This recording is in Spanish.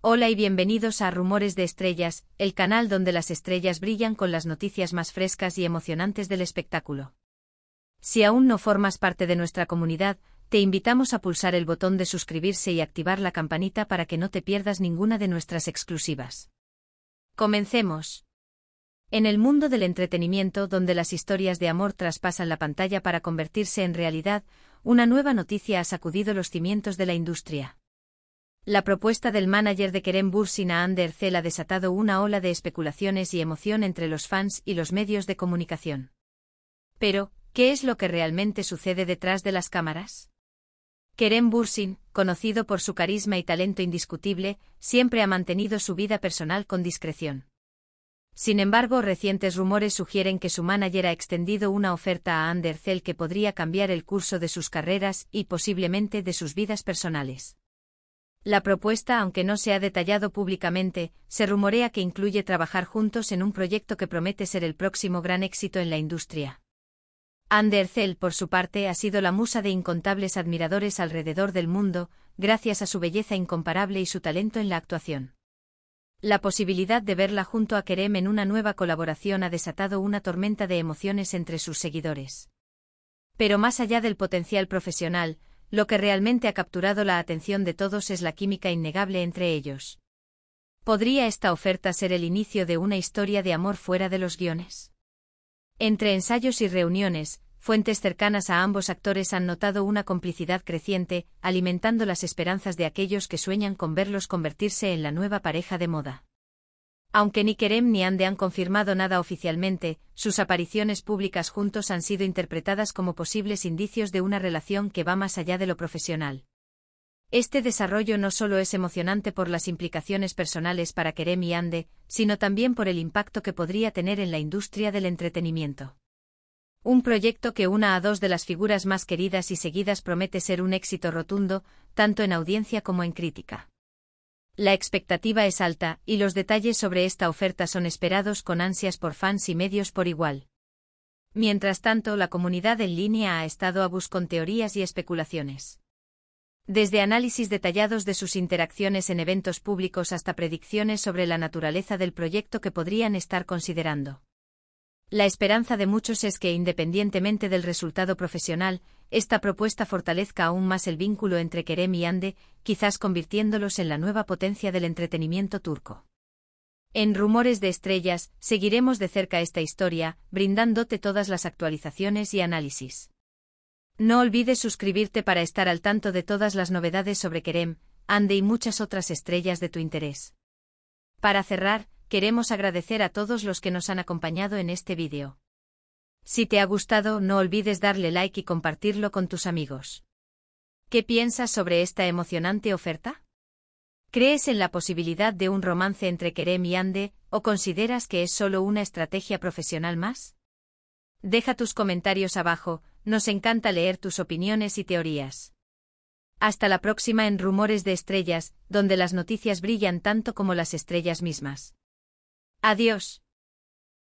Hola y bienvenidos a Rumores de Estrellas, el canal donde las estrellas brillan con las noticias más frescas y emocionantes del espectáculo. Si aún no formas parte de nuestra comunidad, te invitamos a pulsar el botón de suscribirse y activar la campanita para que no te pierdas ninguna de nuestras exclusivas. Comencemos. En el mundo del entretenimiento donde las historias de amor traspasan la pantalla para convertirse en realidad, una nueva noticia ha sacudido los cimientos de la industria. La propuesta del manager de Kerem Bursin a Ander Cel ha desatado una ola de especulaciones y emoción entre los fans y los medios de comunicación. Pero, ¿qué es lo que realmente sucede detrás de las cámaras? Kerem Bursin, conocido por su carisma y talento indiscutible, siempre ha mantenido su vida personal con discreción. Sin embargo, recientes rumores sugieren que su manager ha extendido una oferta a Ander que podría cambiar el curso de sus carreras y posiblemente de sus vidas personales. La propuesta, aunque no se ha detallado públicamente, se rumorea que incluye trabajar juntos en un proyecto que promete ser el próximo gran éxito en la industria. Andercel, por su parte, ha sido la musa de incontables admiradores alrededor del mundo, gracias a su belleza incomparable y su talento en la actuación. La posibilidad de verla junto a Kerem en una nueva colaboración ha desatado una tormenta de emociones entre sus seguidores. Pero más allá del potencial profesional, lo que realmente ha capturado la atención de todos es la química innegable entre ellos. ¿Podría esta oferta ser el inicio de una historia de amor fuera de los guiones? Entre ensayos y reuniones, fuentes cercanas a ambos actores han notado una complicidad creciente, alimentando las esperanzas de aquellos que sueñan con verlos convertirse en la nueva pareja de moda. Aunque ni Kerem ni Ande han confirmado nada oficialmente, sus apariciones públicas juntos han sido interpretadas como posibles indicios de una relación que va más allá de lo profesional. Este desarrollo no solo es emocionante por las implicaciones personales para Kerem y Ande, sino también por el impacto que podría tener en la industria del entretenimiento. Un proyecto que una a dos de las figuras más queridas y seguidas promete ser un éxito rotundo, tanto en audiencia como en crítica. La expectativa es alta, y los detalles sobre esta oferta son esperados con ansias por fans y medios por igual. Mientras tanto, la comunidad en línea ha estado a bus con teorías y especulaciones. Desde análisis detallados de sus interacciones en eventos públicos hasta predicciones sobre la naturaleza del proyecto que podrían estar considerando. La esperanza de muchos es que, independientemente del resultado profesional, esta propuesta fortalezca aún más el vínculo entre Kerem y Ande, quizás convirtiéndolos en la nueva potencia del entretenimiento turco. En Rumores de Estrellas, seguiremos de cerca esta historia, brindándote todas las actualizaciones y análisis. No olvides suscribirte para estar al tanto de todas las novedades sobre Kerem, Ande y muchas otras estrellas de tu interés. Para cerrar, queremos agradecer a todos los que nos han acompañado en este vídeo. Si te ha gustado, no olvides darle like y compartirlo con tus amigos. ¿Qué piensas sobre esta emocionante oferta? ¿Crees en la posibilidad de un romance entre Kerem y Ande, o consideras que es solo una estrategia profesional más? Deja tus comentarios abajo, nos encanta leer tus opiniones y teorías. Hasta la próxima en Rumores de Estrellas, donde las noticias brillan tanto como las estrellas mismas. Adiós.